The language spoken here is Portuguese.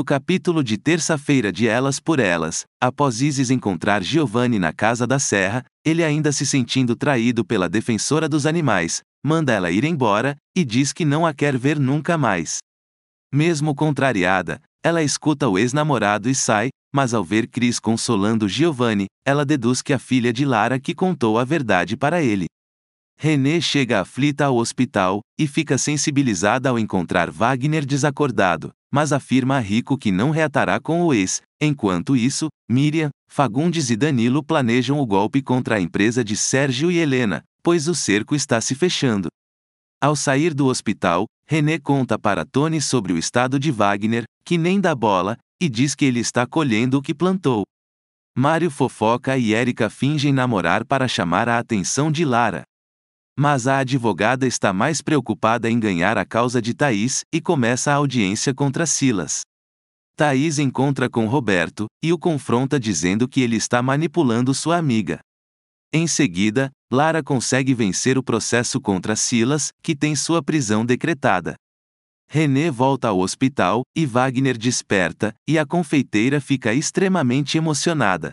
No capítulo de terça-feira de Elas por Elas, após Isis encontrar Giovanni na casa da serra, ele ainda se sentindo traído pela defensora dos animais, manda ela ir embora e diz que não a quer ver nunca mais. Mesmo contrariada, ela escuta o ex-namorado e sai, mas ao ver Cris consolando Giovanni, ela deduz que a filha de Lara que contou a verdade para ele. René chega aflita ao hospital e fica sensibilizada ao encontrar Wagner desacordado, mas afirma a Rico que não reatará com o ex. Enquanto isso, Miriam, Fagundes e Danilo planejam o golpe contra a empresa de Sérgio e Helena, pois o cerco está se fechando. Ao sair do hospital, René conta para Tony sobre o estado de Wagner, que nem dá bola, e diz que ele está colhendo o que plantou. Mário fofoca e Érica fingem namorar para chamar a atenção de Lara. Mas a advogada está mais preocupada em ganhar a causa de Thaís e começa a audiência contra Silas. Thaís encontra com Roberto e o confronta dizendo que ele está manipulando sua amiga. Em seguida, Lara consegue vencer o processo contra Silas, que tem sua prisão decretada. René volta ao hospital e Wagner desperta, e a confeiteira fica extremamente emocionada.